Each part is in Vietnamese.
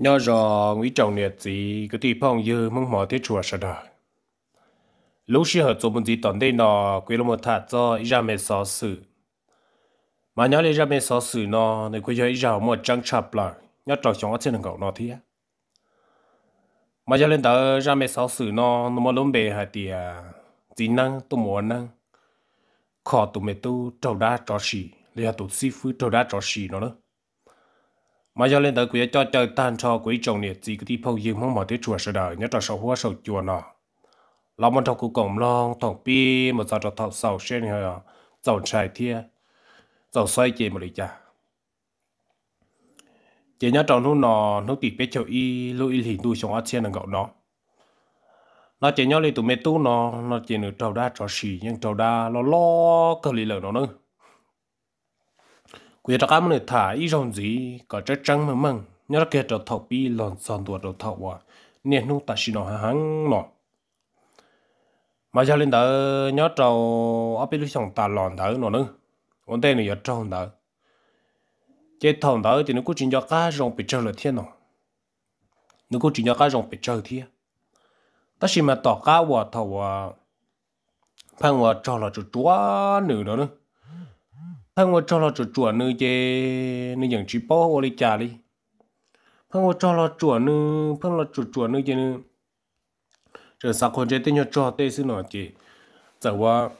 nhớ rõ nguy trọng liệt chỉ cái tí phong dư mong mỏ thiết chùa sao đó lúc xưa họ 做 muốn gì tận đây nó quên một thà do ít ra mấy sáu sự mà nhớ lấy ra mấy sáu xử nọ nên quên cho ít ra một trang chập lại nhớ trò chuyện ở trên đường cầu nó thế mà giờ lên tới ra mấy sáu xử nọ nó mà lúng bề hay thì gì năng tu muốn năng khó tụi mày tu trâu đá trò xì lấy hạt tu sư phu trâu đá trò xì nó nữa mà giờ lên tới quý cho chơi tan cho quý chồng này chỉ cái đi phong dương mong mỏi tới chùa sơ đời nhớ trò sầu hoa sầu chùa nọ lòng mình thọc cụ cổng long thọc pi mà giờ trò thọc sầu xuyên hờ dầu trái thia dầu xoay chị một lý cha chỉ nhớ trò lúc nọ lúc tịt bé chậu y lúc y lì tu trong ác chen là gạo nó nó chỉ nhớ lên tụi mẹ tu nó nó chỉ nữ trâu đa trò xì nhưng trâu đa nó lo cơ lì lợn nó nữa quỷ trắc ám này thả ý rồng gì có trái trắng mà măng nhớ kia đầu thọc bi lòn sòn đùa đầu thọc à nên nu ta xin nó hàng nọ mà cho nên đó nhớ trâu ở bên lúc chồng ta lòn đó nó nữa còn tên này giờ trâu đó chết thằng đó thì nó cũng chỉ nhớ cá rồng bị chơi là thiên nọ nó cũng chỉ nhớ cá rồng bị chơi thiên ta xin mà tỏ cá quả thầu à phang quả cho là chúa nữ đó nữa thằng ngô cho lo chuột chuột nữa chứ nữa những chỉ bỏ ô đi trả đi thằng ngô cho lo chuột nữa thằng lo chuột chuột nữa chứ nữa rồi sao còn chơi tên nhau cho tên xin nói chứ giờ qua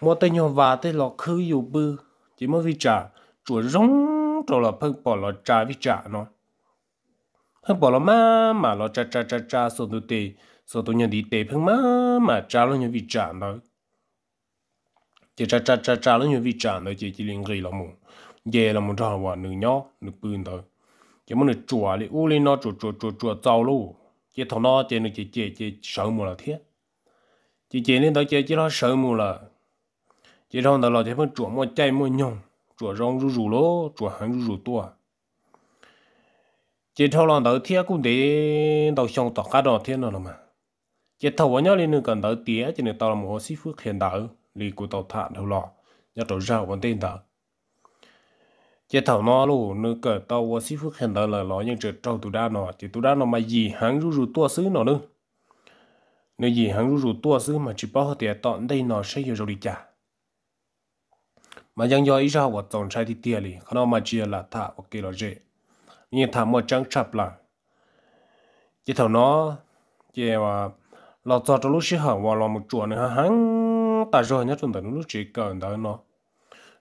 mua tên nhau và tên lọ khứ yêu bư chỉ mới vi trả chuột rống cho là phân bỏ lọ trả vi trả nó phân bỏ lọ má mà lọ trả trả trả trả số tụ tê số tụ nhận đi tê phân má mà trả lọ nhau vi trả nó chỉ trả trả trả trả nó như vi trả nữa chỉ chỉ liền ghi là mù về là một trò hòa nửa nhỏ nửa bươn thôi chỉ muốn nửa chùa thì u lên nó chùa chùa chùa chùa tàu luôn chỉ thằng nó chỉ nửa chỉ chỉ chỉ sợ mù là thiệt, chỉ chỉ lên đó chỉ chỉ nó sợ mù là chỉ thằng đó là chỉ muốn chùa mua chay mua nhông chùa rong rú rú lô chùa hàng rú rú tua chỉ thâu lòng đó thiết cũng để đầu xong tọt cá đỏ thiết nữa mà chỉ thằng vào nhau lên nửa cần đó tía chỉ nửa tàu là một sĩ phước hiện đại lì của tàu thả đầu lọ nhớ tàu rau còn tên đó chế thảo nó lù nó cỡ tàu và sĩ phước hẹn tại lời lọ nhưng trượt trâu tù đa nó chỉ tù đa nó mà gì hắn rú rú tua xứ nó nữa nếu gì hắn rú rú tua xứ mà chỉ bao tiền tọn đây nó sẽ giờ rồi đi trả mà dân do ý ra và tổng sai thì tiền đi nó mà chỉ là thả và kia là dễ nhưng thả một trang chạp là chế thảo nó chế và lọt cho trong lúc sĩ hở và lọt một chùa nữa hắn ta rồi nhá chúng ta nó chỉ cần đó nó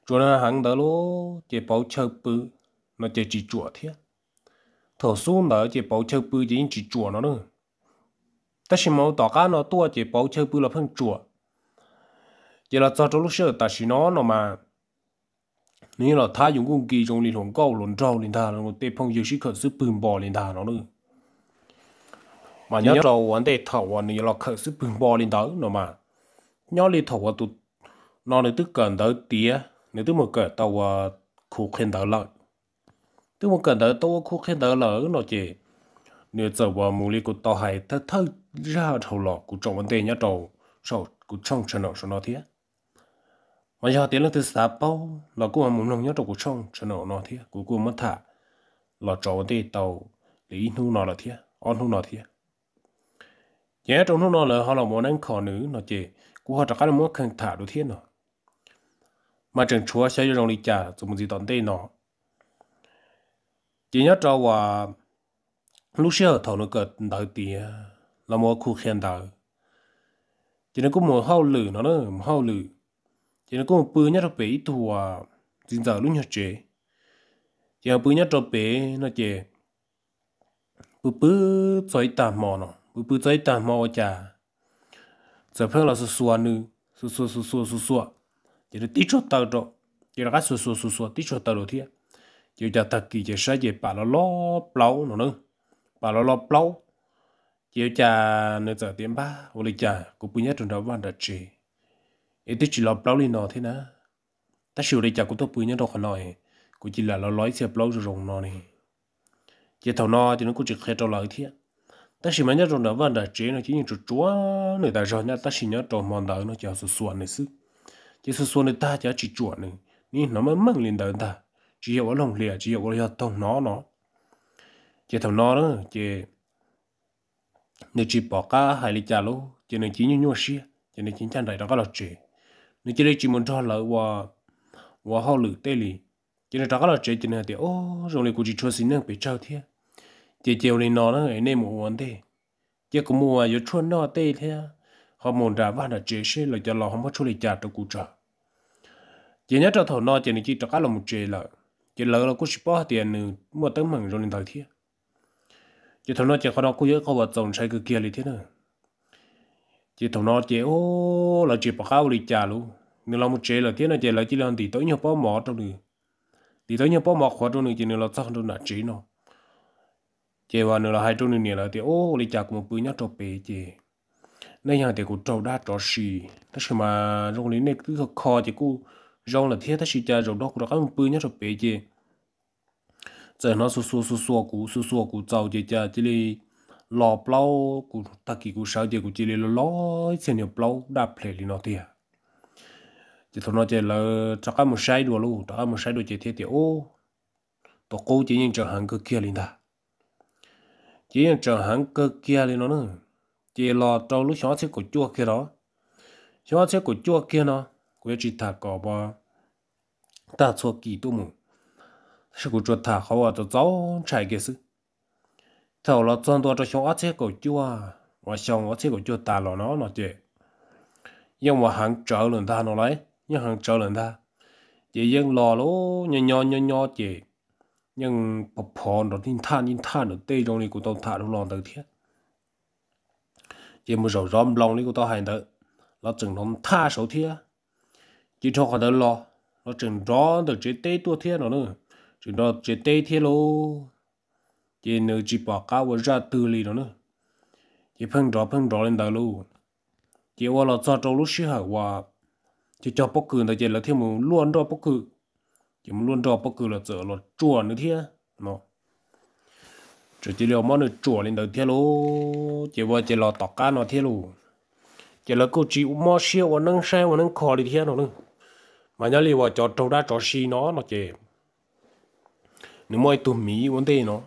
chỗ này hàng đó lô chỉ bảo chơi bự nó chỉ chỉ chuột thế thổ số đó chỉ bảo chơi bự chỉ chỉ chuột nó nữa ta chỉ mau tỏ cá nó tua chỉ bảo chơi bự là phân chuột chỉ là cho chỗ lúc xưa ta chỉ nó nó mà nếu là thay dùng công kỳ trong liên hồn câu lồn trâu liên thà nó tê phong yêu sĩ khởi sự bừng bò liên thà nó nữa mà nhớ trâu vấn đề thảo vấn này là khởi sự bừng bò liên thà nó mà nhỏ lì thầu tụ nó này tức cần tới tía nếu tức một cái tàu khu khen đỡ lợi tức một cỡ đỡ tàu khu khen đỡ lợi nó chỉ nếu giờ vào mù lì của tàu hải thật thật ra thầu lọ của trong vấn đề nhá tàu sau của trong chân nó nó thế mà giờ tiếng là từ xã bao là của mà muốn lòng nhá trong của trong chân nó nó thế của của mất thả là trầu vấn đề tàu lý nu nó là thế on nu nó thế nhé trong lúc nó là họ là muốn ăn khó nữ nó chỉ cú họ chắc là muốn khăn thả đồ thiên nó mà trường chúa sẽ cho rong đi trả dù muốn gì tận tê nó chỉ nhớ cho và lúc xưa thầu nó cật đợi tì à, là mua khu khen đợi chỉ nó cũng muốn hao lử nó nữa muốn hao lử chỉ nó cũng một bự nhất cho bé thua à, dính giờ lúc nhớ chế chỉ một bự nhất cho bé nó chế bự bự xoay tạm mò nó 我不在等毛家，这朋友是说呢，说说说说说说，就是地处到着，就是俺说说说说地处到着天，就叫他给这世界把了老包了呢，把了老包，就叫那这点吧，我来讲，我不要正常玩的这，也得去老包里拿天呢，但是我来讲，我都不要到很难，我只来了来些包就容了呢，这头呢，就能够就开着老天。ta chỉ mang nhớ trong đó vẫn đã chế nó chỉ như chút chúa người ta rồi nha ta chỉ nhớ trong mòn đời nó chỉ số số này xứ chỉ số số này ta chỉ chỉ chúa này nên nó mới mừng lên đời ta chỉ hiểu lòng lìa chỉ hiểu lòng thông nó nó chỉ thằng nó đó chỉ người chỉ bỏ cả hai lý cha lô chỉ nên chỉ như nhau xí chỉ nên chỉ chăn đầy đó có là chế người chỉ đây chỉ muốn cho lợi và và họ lử tê lì chỉ nên đó có là chế chỉ người thì ô rồi người cũng chỉ cho xin năng bị trao thiệt chiều chiều lên nó nó người nên một huấn thế chứ cũng mua vào chuẩn nó tê thế họ muốn ra vào là chế xe là cho lo không có 处 lý trả cho cụ trợ chỉ nhớ cho thầu nó chỉ nên chỉ cho các lòng chế là chỉ lỡ là có sẽ bỏ tiền nữa mua tấm mảnh rồi lên thời thế. chỉ thầu nó chỉ có đó cũng nhớ có vật dòng xe cứ kia lên thế nữa chỉ thầu nó chỉ ô là chỉ bỏ khao đi trả luôn nếu lòng chế là thế nào chỉ là chỉ là thì tối nhiều bỏ mỏ trong này thì tối nhiều bỏ mỏ khóa trong này chỉ nên là sao trong là chế nó chế và nữa là hai chỗ nữa là thì ô lấy chạc một bữa nhát cho bé chế nên hàng thì cũng trâu đa trò xì tất sự mà trong lý này cứ khó thì cũng rong là thiết tất sự cha rong đó cũng đã có một bữa nhát cho bé chế giờ nó xua xua xua xua cú xua xua cú trâu chế cha chỉ là lò plau cú ta kỳ cú sao chế cú chỉ li lò lò xem nhiều plau đáp plei li nó tiệt chỉ thôi nó chỉ là chắc một sai đồ luôn chắc một sai đồ chỉ thiết thì ô tổ cố chỉ những trường hàng cứ kia lên ta je kia li no no je la zau loo xiong a tse chua kia la xiong a tse chua kia no chi ta ka ba ta tsua ki tu mu shigu chua ta khau a to tsaun chai kia su tau la zan toa toa xiong a tse chua waa xiong a tse koo chua ta loo noo noo je yin hang zau lon taa noo lai yin hang zau lon taa je yin lo loo nio nio nio nhưng bộ phò nó tin than tin than nó tê trong này của tao thả đâu lòng tới thế chỉ một sầu róm lòng này của tao hành tới nó chừng nó tha sầu thiệt, chỉ cho khỏi tới lo nó chừng đó được chế tê tua thế nó nữa chừng đó chế tê thế luôn chỉ nếu chỉ bỏ cá vào ra từ lì nó nữa chỉ phân rõ phân rõ lên tới luôn chỉ qua là cho trâu lúc xí hả qua chỉ cho bốc cử là chỉ là thêm một luôn đó bốc cử chỉ muốn luôn cho bất cứ là giờ là chùa nữa thế nó chỉ chỉ là món nữa chùa lên đầu thế luôn chỉ vừa chỉ là tọt cá nó thế luôn chỉ là cô chỉ mua xe và nâng xe và nâng cò đi thế nó luôn mà nhà là cho trâu ra cho xí nó nó chỉ nếu mày tụi mỹ vấn đề nó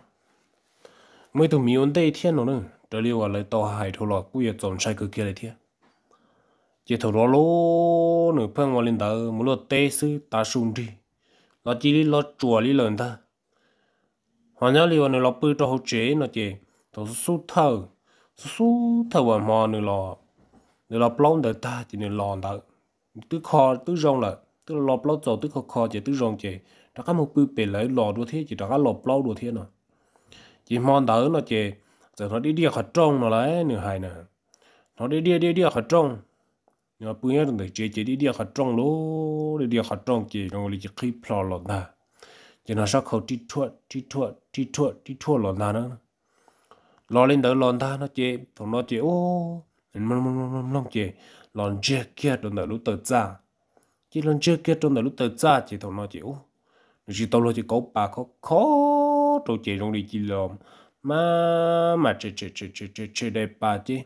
mày tụi mỹ vấn đề thế nó luôn, trở liệu là lấy tàu hải thầu lọt cũng giờ chọn sai cứ kia lại thế chỉ thầu đó lô nửa phân vào lên đầu một lô tê sư ta sung đi เราจีรีเราจวลีเลยนะหัวเนี่ยลีวันนี้เราปื้อหัวเจ๋นะเจ๋ตัวสุดเท่าสุดเท่าวันมาเนี่ยเราเนี่ยเราปล้นเด็กตาจีนี่หลอนเด็กตัวคอตัวรองเลยตัวเราปล้นจอดตัวคอคอเจตัวร้องเจถ้าเขาไม่ปื้อเปลือยหลอดูเที่จีถ้าเขาหลบปล้นดูเท่หน่อยจีมันเด็กหน่อยเจจะเขาเดียเดียเขาจ้องเนาอเลยเนี่งหายหน่ยเขาเดียเดียเดียเขาจ้อง nhà bự nhà đừng chế chế đi đi khát trăng lô đi đi khát trăng chế rồi lấy cái khí phò lọt nà chỉ là sao khẩu chỉ chuột chỉ chuột chỉ chuột chỉ chuột lọt nà nữa lo lên đỡ lọt ta nó chế thằng nó chế ô mình mông mông mông mông chế lọt chế kia đừng đợi lúc tới ra chỉ lọt chế kia đừng đợi lúc tới ra chỉ thằng nó chế ô chỉ tao lo chỉ có ba khó khó rồi chế rồi đi chỉ làm mà mà chế chế chế chế chế chế đẹp bà chế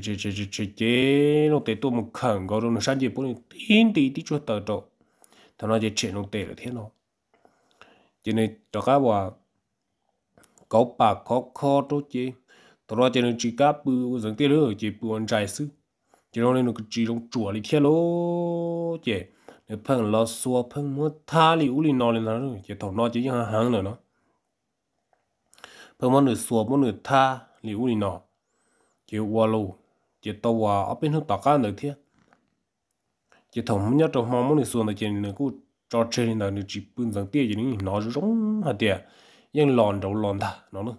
这这这这这这，弄得多么坑高中的山鸡不能天地地就得着，他那就吃弄得了天咯。今天大家话，搞把考考多些，他那今天自家不人得了，就不按债事，就让那个自动做了天咯，这那碰老说碰么他哩屋里闹哩哪了，就头脑就一行行了呢。碰么你说么你他哩屋里闹，就我喽。chỉ tàu à ở bên hướng tàu cá nữa thế chỉ thằng nhớ trong mong muốn đi xuống là chỉ là cứ cho chơi là nó chỉ bưng rằng tiền chỉ nó rong hạt tiền nhưng lòn đầu lòn ta nó nữa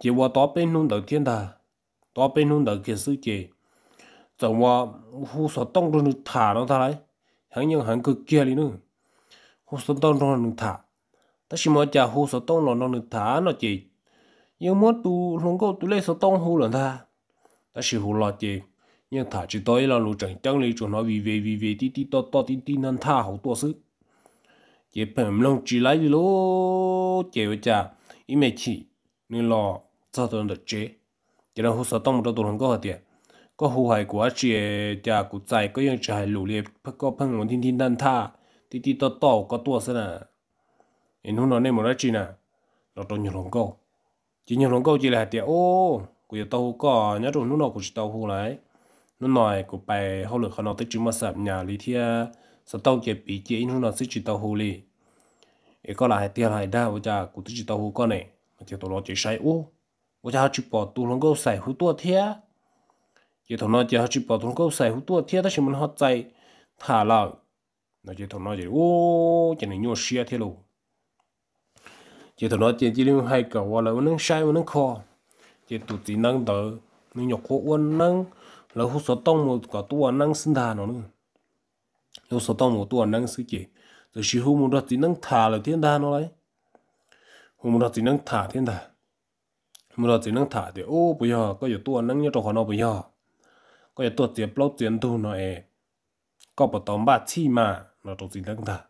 chỉ qua tàu bên hướng đầu tiên ta tàu bên hướng đầu kia sự chỉ chẳng qua hú sợ tông rồi thả nó ta lại hắn nhưng hắn cứ kia đi nữa hú sợ tông rồi nó thả ta chỉ mới chả hú sợ tông nó nó thả nó chỉ nhưng muốn tu không có tu lấy sợ tông hú lần ta ta chỉ hồ lo chơi nhưng thả chỉ tới là lũ chẳng chẳng lấy chỗ nó vì về vì về tí tí to to tí tí nên tha hậu to sức chỉ phẩm lòng chỉ lấy đi lô chơi với cha ý mẹ chỉ nên lo cho tôi được chế chỉ là hồ sơ tông một đồ không có hạt tiền có hồ hải của chị cha cụ chạy có những trái lũ liệp có phân nguồn thiên thiên đan tha tí tí to to có tua sơn à em không nói nên một đó chị nè nó tôi nhiều lòng câu chỉ nhiều lòng câu chỉ là hạt tiền ô กูจะตู้ก็ยัดรูนู่นน่ะกูจะตู้เลยนู่นน่ะกูไปหูเลยเขาน่ะติดจุ่มมาสับหนาลีเทียสตองเจ็บปีเจ้นู่นน่ะซืจุดตู้หเลยเอก็หลายเทียหลายได้ว่าจะกูติดจุดตู้หก็เนี่ยมันจะตัวเราจะใช้โอ้ว่าจะจุดปอตัวงก็ใส่หูตัวเทียเจ้าุนน่ะจะจุดปอดตัวก็ใส่หวตัวเทียถ้าฉันมันหัวใจถ้าเราเราจะถุนา่ะจะโอ้จะหนีโยเชียเทียเจ้าุนน่ะจะจีริงให้กับว่าเราหนึ่งใช้หนึ่งคอ chỉ tụ tí năng đó nên nhọc khó uốn năng là hút số tông một cả tu năng sinh thà nó nữa hút số tông một tu năng sư chỉ rồi chỉ hút một đợt tí năng thả là thiên đà nó đấy hút một đợt tí năng thả thiên đà một đợt tí năng thả thì ô bây giờ có giờ tu năng như trò khó nó bây giờ có giờ tu tiền lâu tiền tu nó ấy có bảo tóm ba chi mà nó trò tí năng thả,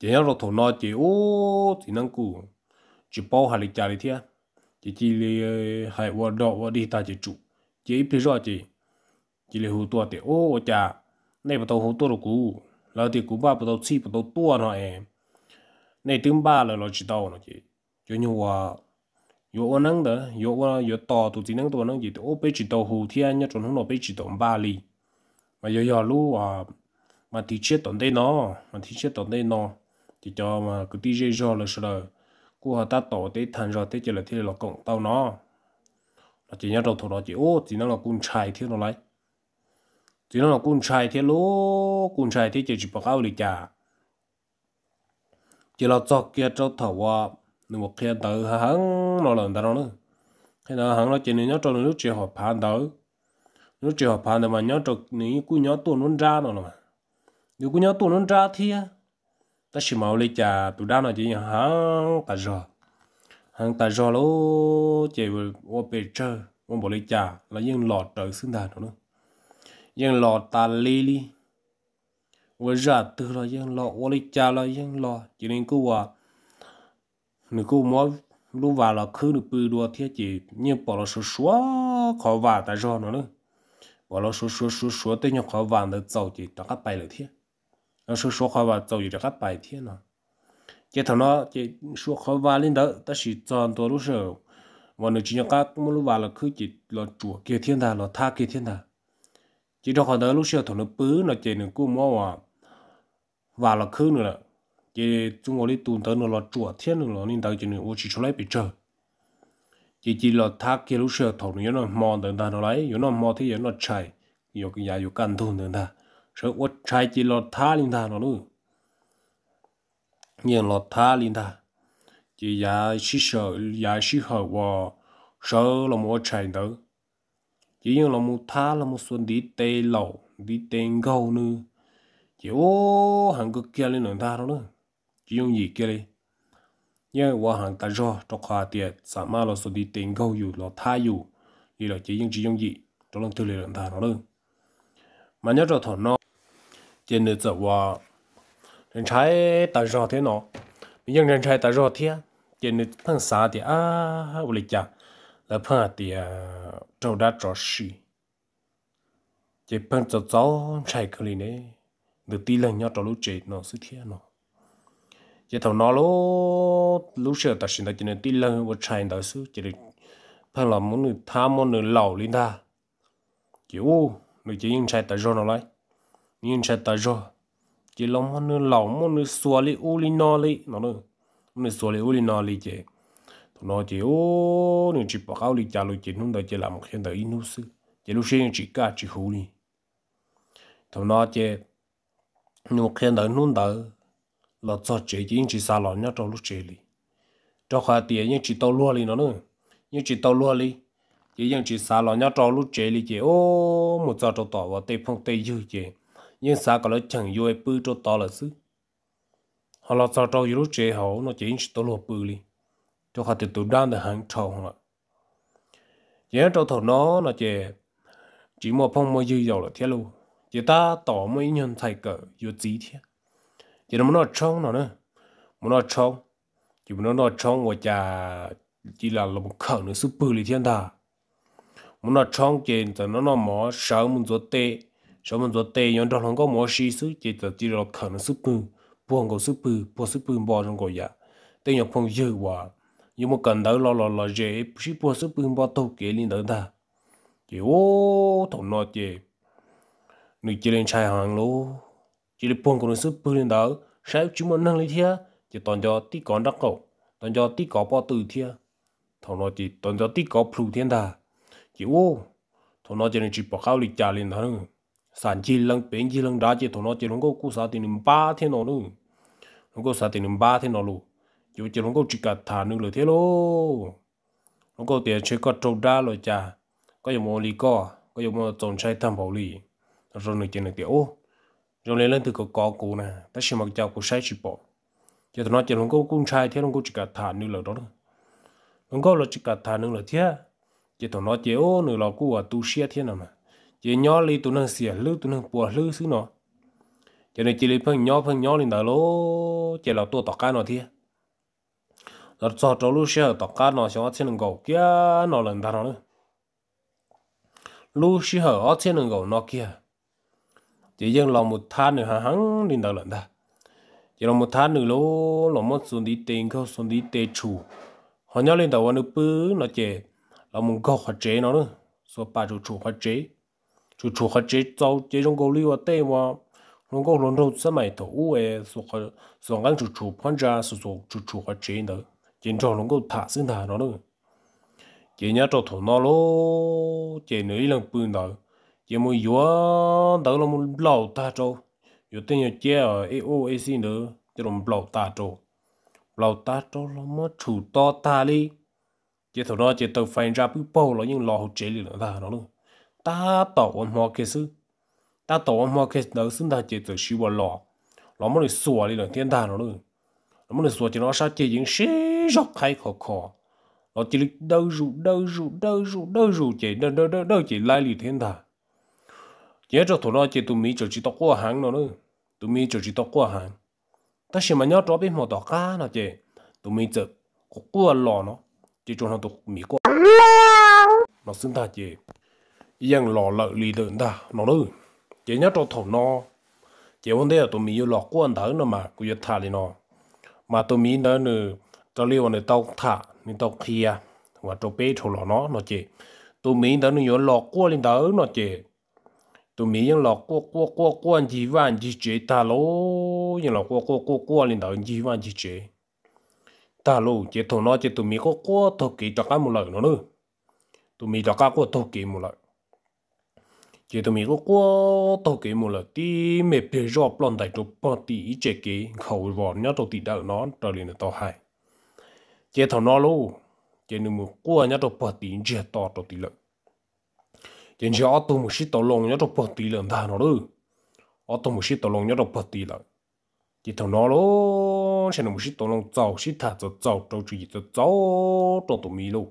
chỉ nhớ rồi thổ nó chỉ ô tí năng cũ chỉ bao hà lịch trả đi thiệt chỉ chỉ là hải vợ đó vợ đi ta chỉ chủ chỉ ít bây giờ chỉ chỉ là hồ tua thì ô cha, này bắt đầu hồ tua rồi cũ là thì cũ ba bắt đầu chi bắt đầu tua nó em này tiếng ba là nó chỉ đâu nó chỉ cho như là yo o nang da yo wa yo to tu năng nang to nang ji to pe chi to hu thia nya chon no bây chỉ to ba li mà giờ giờ lu à mà ti chết ton de nó, mà ti chết ton de nó, thì cho mà cứ ti chơi jo là sao cô họ ta tổ tế thần rồi tế chỉ là thế là cộng tao nó là chỉ nhớ đầu thủ đó chỉ ô chỉ nó là cun trai thế nó lấy chỉ nó là cun trai thế lố cun trai thế chỉ chỉ bảo cao đi chả chỉ là cho kia cho thầu à nếu mà kia tự hắn nó lần đó nữa khi nào hắn nó chỉ nhớ cho nó chỉ họp phán tao nó chỉ họp phán mà nhớ cho những cú nhớ tuôn ra nó mà những cú nhớ tuôn ra thì ta chỉ mau lấy trà tụ đa nó chỉ hàng ta rò hàng ta rò lố chỉ ô bề chơi ô bỏ lấy chả là những lọt trời xứng đàn nữa những lọt ta lê li ô ra từ là những lọt ô lấy chả là những lọt chỉ nên cứ hòa nếu cứ mua lúc vào là cứ được bự đua thế chỉ nhưng bỏ là số số khó vào ta rò nữa nữa bỏ là số số số số tới nhau khó vào được giàu chỉ cho các bài lợi thiết nó số số khó và giàu gì được các bài thiên nào cái thằng nó cái số khó và lên đó ta chỉ chọn tổ lúc sau mà nó chỉ những các mà lúc vào là cứ chỉ là chủ kia thiên thà là tha kia thiên thà chỉ trong khoảng đó lúc sau thằng nó bứ nó chỉ nó cứ mua mà và là cứ nữa cái chúng tôi đi tuần tới nó là chủ thiên nữa nên đó chỉ nó chỉ cho lấy bị chờ chỉ chỉ là tha kia lúc sau thằng nó nó mò tới ta nó lấy nó mò thì nó chạy cái 有个也有干动的呢。sợ ốt trái chỉ lọt tha linh tha nó luôn nhưng lọt tha linh tha chỉ giả sĩ sợ giả sĩ hở và sợ là một trái đó chỉ như là một tha là một xuân đi tê lẩu đi tê gâu nữa chỉ ô hàng cực kia lên nền tha đó nữa chỉ dùng gì kia đi nhưng qua hàng ta cho cho khoa tiệt xả ma là xuân đi tê gâu dù là tha dù thì là chỉ dùng chỉ dùng gì trong lần thứ liền nền tha đó nữa mà nhớ cho thọ nó 今日走啊，人才打热天哦，毕竟人才打热天，今日碰啥的啊？我来讲，来碰的找他找事，这碰早早才可以呢，那地人要找路接那是天喏，这头那路路上但是那今日地人我才到是这里碰了么？你他么你老领他，就你这人才打热了来。nhìn chặt ta rồi chỉ lòng muốn nuôi lòng muốn nuôi xua li u li no li nó nuôi muốn nuôi xua li li no chứ nó chỉ ô chỉ bảo cao li lo chỉ đời chỉ làm một đời inu sư chỉ lúc sinh chỉ cả chỉ li tụi nó chỉ nuôi một đời nuôi đời là cho chỉ chỉ chỉ xa lòng trong lúc chỉ li cho khoa tiền nhưng chỉ tàu lúa li nó nuôi nhưng chỉ tàu lúa li chỉ chỉ lòng trong lúc chỉ li chỉ ô một cho cho tỏ và tây phong tây dương chỉ nhưng xa cả lời chẳng vô ai bư cho to là xứ họ là sao trâu yếu chế họ nó chỉ tôi lùa bư li cho họ tiếp tục đang là hàng trâu họ chỉ trâu thổ nó là chỉ chỉ một phong một dư dầu là thiết luôn chỉ ta tỏ mấy nhân thầy cỡ yếu trí thiết chỉ nó muốn nó trâu nó nữa muốn nó trâu chỉ muốn nó trâu ngoài chả chỉ là một khẩu nữa super li thiên ta muốn nó trâu trên thì nó nó mỏ sợ muốn rốt tê ชมันจะเตยยนดองก็มอชีสจิตจิตเราขันสุปืนพวงก็สุปืนพวงสุปืนบอลงก็ยะเตยยนพงเยือว่ายมกันเดาลอลอลอเจพี่พวงสุปืนบอลตกเกลินเดาดาเจโอถงนอเจนึกจิตเรนชายหางลูจีิตพวงก็สุปืนเดาใช้จุ่มนั่งเลยเทียจิตอนจอตีก่อนดักก็ตอนจอตีกอนปอตุ่นเทียทงนอจิตตอนจอตีกอนพลูเทียนดาเจโอถงนอเจนจิปอเข้าลิจารินดา sản chi lăng bến chi lăng đá chi thổ nó chỉ nó có cú sa tiền năm ba thế nó luôn nó có sa tiền năm ba thế nó luôn chỉ chỉ nó có chỉ cả thả nữa rồi thế lô nó có tiền chơi có trâu đá rồi cha có dùng mồi có có dùng mồi trồng trái tham bảo lì rồi nữa chỉ là tiểu rồi lên lên từ có có cú nè ta chỉ mặc chào của sai chỉ bỏ chỉ thổ nó chỉ nó có cung trai thế nó có chỉ cả thả nữa rồi đó nó có là chỉ cả thả nữa rồi thế chỉ thổ nó chỉ ô nữa là cú à tu sửa thế nào mà chỉ nhỏ li tụi nâng xỉa lư tụi nâng bùa lư xứ nó cho nên chỉ li phân nhỏ phân nhỏ lên đó lố chỉ là tôi tọt cá nó thiệt rồi cho cho lúc xưa tọt cá nó xong trên gầu kia nó lần đó nữa lúc xưa ở trên gầu nó kia chỉ riêng lòng một tháng nữa hắn lên đó lần đó chỉ lòng một tháng nữa lố lòng một xuống đi tiền không xuống đi tê chủ họ nhỏ lên đầu anh nữa bứ nó chỉ lòng một gầu hoạt chế nó nữa số ba chủ chủ hoạt chế 就除和这早这种狗溜啊对嘛，龙狗龙头什么头乌诶，说和说俺就除碰着是说就除和这呢，今朝龙狗塔生塔那呢，今年找头那咯，今年一两半头，今么有啊，到了么老大招，有等要接啊，A O A C 呢，这种老大招，老大招了么除到大哩，这头那这都翻着不包了，因老好这里了，他那了。ta tổ mà cái sự ta tổ mà cái đầu sinh ta chỉ tự siêu vào lò nó mới được sủa đi được thiên đàng nó luôn nó mới sủa chỉ nó sao chỉ những xí róc hay khó khó nó chỉ được đâu rụ đâu rụ đâu rụ đâu rụ chỉ đâu đâu đâu đâu chỉ lai lì thiên đàng chỉ cho tụi nó chỉ tụi mi chỉ tao qua hàng rồi, nữa tụi mi chỉ tao qua hàng ta xem mà nhớ cho biết một tao cá nó chỉ tụi mi chỉ qua lò nó chỉ cho nó tụi mi qua nó sinh ta chỉ dân lò lợ lì lợn ta nó nữa chỉ nhớ cho thầu nó chỉ vấn đề là tụi mình yêu lọt quan thở nó mà cứ thả đi nó mà tụi mình đó nữa cho liều này tao thả nên tao kia và cho bê thầu lọ nó nó chỉ tụi mình đó nữa yêu lọt quan lên đó nó chỉ tụi mình yêu lọt quan quan quan quan gì vạn gì chế ta lô yêu lọt quan quan quan quan lên đó gì vạn gì chế ta lô chỉ thầu nó chỉ tụi mình có quan thầu kỹ cho cả một lần nó nữa tụi mình cho cả quan thầu kỹ một lần chỉ tụi mình có quá tàu cái một là tí mẹ bề rõ bọn tại chỗ bỏ tí ý chế cái khẩu vỏ nhá tàu tí đạo nó trở lên tàu hai chỉ thằng nó luôn chỉ nếu mà quá nhá tàu bỏ tí chế to tàu tí lợn chỉ chỉ ở tụi mình xí tàu lòng nhá tàu bỏ tí lợn thà nó luôn ở tụi mình xịt tàu lồng nhá tàu bỏ tí lợn chỉ thằng nó luôn chỉ nếu mà xí tàu lòng cháu xí thà cho cháu trâu chỉ cho cháu cho tụi mình luôn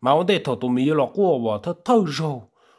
mà ở đề thằng tụi mình là quá và thằng thâu rồi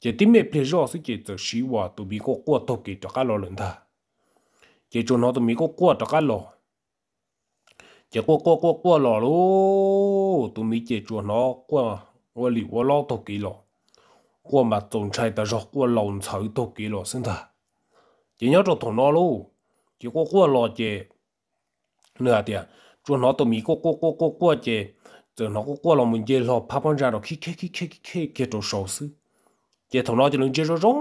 chỉ tìm mấy phải rõ sự chỉ từ sĩ hòa tụi bị có qua thâu kỳ cho cá lò lần ta chỉ cho nó tụi bị có qua cho cá lò chỉ qua qua qua qua lò lú tụi bị chỉ cho nó qua qua liu qua lò thâu kỳ lò qua mà tồn chạy ta rõ qua lòng sợ thâu kỳ lò xin ta chỉ nhớ cho thằng nó lú chỉ qua qua lò chỉ nữa thì à, cho nó tụi bị qua qua qua qua qua chỉ từ nó qua qua lò mình chỉ lò phá bông ra rồi khi khi khi khi khi khi cho sầu sư chế thằng nó chỉ lần chế rồi rong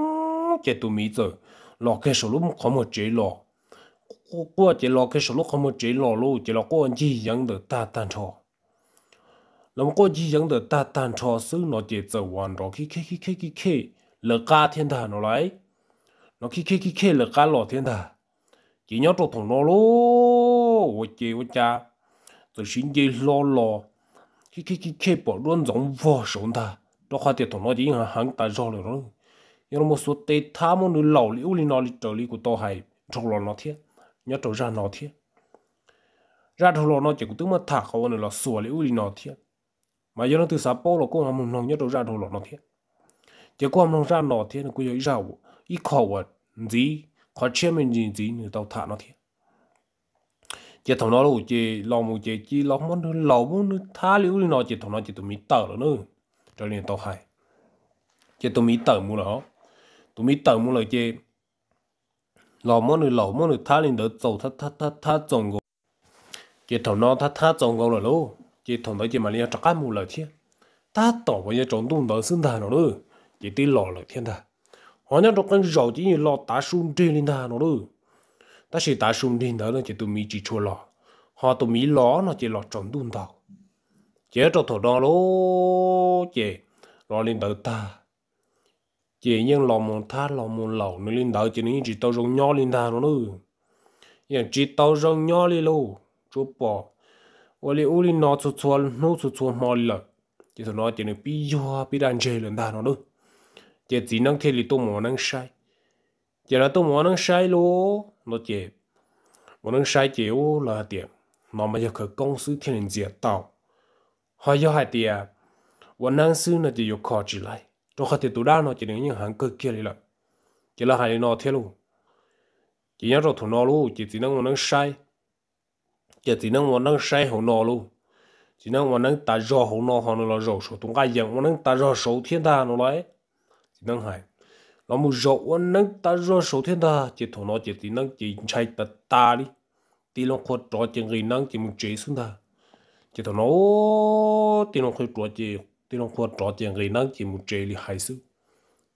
chế tụi mỹ rồi lò cái số lúc không một chế lò qua chế lò cái số lúc không một chế lò luôn chế lò qua chỉ dẫn được ta tan cho làm qua chỉ dẫn được ta tan cho xứ nó chế tàu hoàn rồi khi khi khi khi khi khi lỡ ca thiên đà nó lại nó khi khi khi khi lỡ ca lò thiên đà chỉ nhớ trong thằng nó luôn ôi chế ôi cha từ xin chế lò lò khi khi khi khi bỏ luôn giống vò sống ta đó khoa tiền thằng nó chỉ hàng ta rõ rồi rồi nhưng mà một số tê tha một nửa lẩu liễu li nó li trở li của tôi hay trong lò nó thiệt, nhớ trở ra nó thiệt, ra trong lò nó chỉ có tướng mà thả khẩu nữa là sủa liễu li nó thiệt, mà giờ nó từ sáp bó là cô hàm nó nhớ trở ra trong lò nó thiệt, chỉ cô hàm nó ra nó thiết là cô giờ ra ít khẩu gì khó chia mình gì gì nữa tao thả nó thiệt, chỉ thằng nó là chỉ lòng một chỉ chỉ lòng một nửa lẩu một nửa tha liễu li nó chỉ thằng nó chỉ tụi mình tờ nữa cho nên tao hay chứ tôi mỹ tờ mua là họ tôi mỹ tờ mua là chứ lò món này lò món này thay lên đỡ tàu thá thá thá thá trồng gỗ chứ thầu nó thá thá trồng gỗ rồi lô chứ thầu đó chỉ mà liên chắc ăn mua là chứ ta tỏ với nhà trồng đông đỡ xứng thà rồi đó chỉ tí lò là thiên ta, hoàn nhớ trong cái rầu chỉ như lò tá sung trên lên thà rồi đó ta sẽ tá sung trên đó là chỉ tụi mỹ chỉ chua lò họ tụi mỹ ló nó chỉ lò trồng đông tàu chế cho thổ đó lô chế lo lên đầu ta chế nhưng lòng muốn tha lòng muốn lẩu nó linh đầu chỉ nên chỉ tao rong nhỏ linh ta nó nữa nhưng chỉ tao rong nhỏ lên lô chú bỏ và li linh nó chút chút nó chút chút mò lợ chỉ thổ nó chỉ nên bị do bị đàn chế linh ta nó nữa chế chỉ năng thế li tôi muốn năng sai chế là tôi muốn năng sai lô nó chế muốn năng sai chế ô là tiền nó mới giờ công sư thiên nhiên diệt tạo họ do hai tiề và năng sư nó chỉ yêu khó chỉ lại trong khi tụ đa nó chỉ những hàng cơ kia lại chỉ là hai nó thế luôn chỉ nhớ rồi thủ nó luôn chỉ chỉ năng năng sai chỉ chỉ năng năng sai hậu nó luôn chỉ năng năng ta do hậu nó họ nó là rồi số tung cái dạng năng ta do số thiên ta nó lại chỉ năng hai nó mu rộ năng ta do số thiên ta chỉ thủ nó chỉ chỉ năng chỉ chạy ta ta đi tí lòng khuất rõ chỉ người năng chỉ một chế xuống ta chỉ thằng nó tiền nó khơi trò chơi tiền nó khơi trò chơi người năng chỉ một chế li hai sự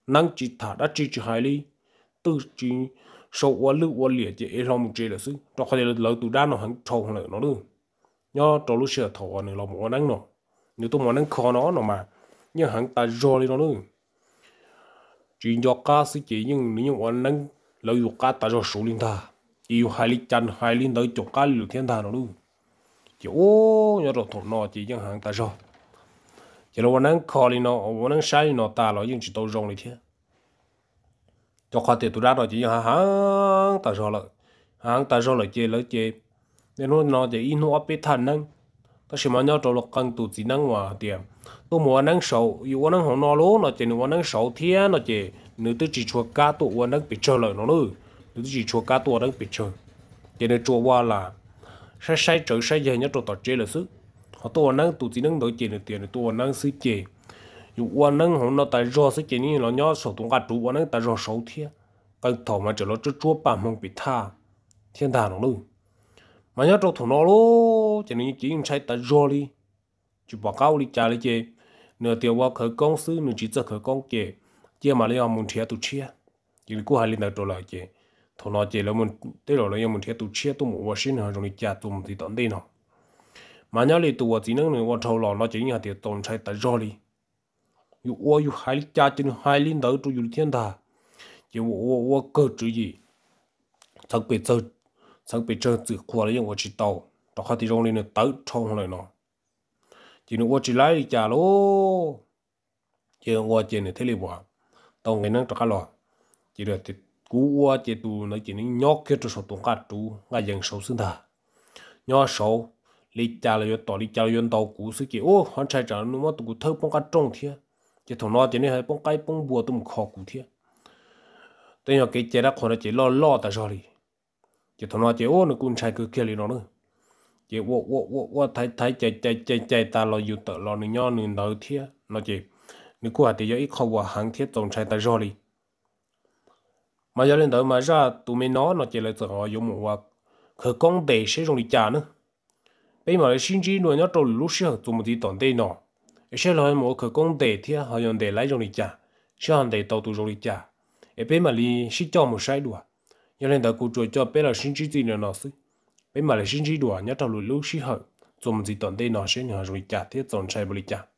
năng chỉ thả đã chỉ chỉ hai li từ chỉ sâu quá lư quá liệt chỉ ấy một chế là sự trong khi là lâu tụ đa nó hắn thâu hắn nó luôn nhớ trong lúc sửa thọ này là một năng nó nếu tôi muốn năng khó nó nó mà nhưng hắn ta do đi nó luôn chỉ do cá sự chỉ nhưng nếu như muốn năng lâu dục cá ta do số linh ta yêu hai li chân hai li tới chục cá lửa thiên thần nó luôn chỗ nhớ rồi thổ nó chỉ dân hàng ta rồi chỉ là vấn năng khó đi nó vấn năng sai nó ta là những chỉ tàu rong này thế cho khó tiền tụi ra rồi chỉ hàng hàng ta rồi là hàng ta rồi là chơi lỡ chơi nên nó nó chỉ in nó áp thành năng ta xem mà nhớ trâu lộc cần tụt chỉ năng mà tiền tôi muốn năng sầu yêu năng không nó lố nó chỉ muốn năng sầu thế nó chỉ nếu tôi chỉ chua cá tụi muốn năng bị chơi lời nó nữa nếu tôi chỉ chua cá tụi năng bị chơi cho nên chua qua là sai sai trời sai giờ nhớ trâu tọt chế là sức họ tôi năng tụ chỉ năng đổi chế được tiền tôi năng sức chế dù quan năng họ nó tại do sức chế như nó nhớ sổ tung gạt trụ quan năng tại do xấu thiệt cần thầu mà trở nó chút chúa bà mong bị tha thiên đàng nó luôn mà nhớ trâu thủ nó luôn, chỉ nên chỉ sai tại do đi chỉ bỏ cao đi trả lại chế nửa tiền qua khởi công sư nửa chỉ cho khởi công chế chế mà lấy ông muốn chia tụ chia chỉ có hai lần đầu lại chế thổ nó chỉ là mình tới rồi là mình thiết tụ chia tụ mua xin hơn rồi cha tụ thì tận đi nọ mà nhớ lại tụ chỉ năng này người thầu lò nó chỉ nhà thì tồn sai tại rồi đi yu ô yu hai lít cha trên hai lít đỡ tụ yu thiên tha chỉ ô ô ô cơ chữ gì thật bị chơi thật bị chơi tự khoa lấy những chỉ tàu đó khai thì trong này nó tới trong này nọ chỉ nó chỉ lấy cha lô chỉ ô chỉ này thế liền bỏ tàu ngày năng cho cá lò chỉ được cú chế tu nói chỉ những nhóc kia cho số tuần cá chú ngà dần số xứng thà nhỏ số lý cha là yến tàu lý cha là yến tàu cú sư chỉ ô hoàn trai trả nó mà tụ cú thơ bông cá trống thiệt chỉ thằng nó chỉ nên hay bông cái bông bùa tụm khó cụ thiệt tên nhỏ cái chế đã khỏi nó chỉ lo lo ta rồi chỉ thằng nó chỉ ô nó cũng trai cứ kia lý nó nữa chỉ ô ô ô ô thấy thấy chạy chạy chạy chạy ta lo yêu tợ lo nó nhỏ nó đỡ thiệt nó chỉ nếu cô hạt thì giờ ít khó hòa hàng thiệt tổng trai ta rồi mà giờ lên tới mà ra tụi mình nó nó chỉ là từ họ dùng một hoặc khởi công để sẽ dùng đi trả nữa bây mà sinh chi nuôi nó trộn lúc xưa tụi mình thì toàn tê nó sẽ là một khởi công để thì họ dùng để lấy dùng đi trả sẽ hàng để tàu tụi dùng đi trả ở bây mà đi xin cho một sai đùa giờ lên tới cụ trội cho bây là sinh chi gì nữa nó xí. bây mà là sinh chi đùa nhớ trộn lúc xưa tụi mình thì toàn tê nó sẽ nhờ dùng đi trả thì toàn sai bồi đi trả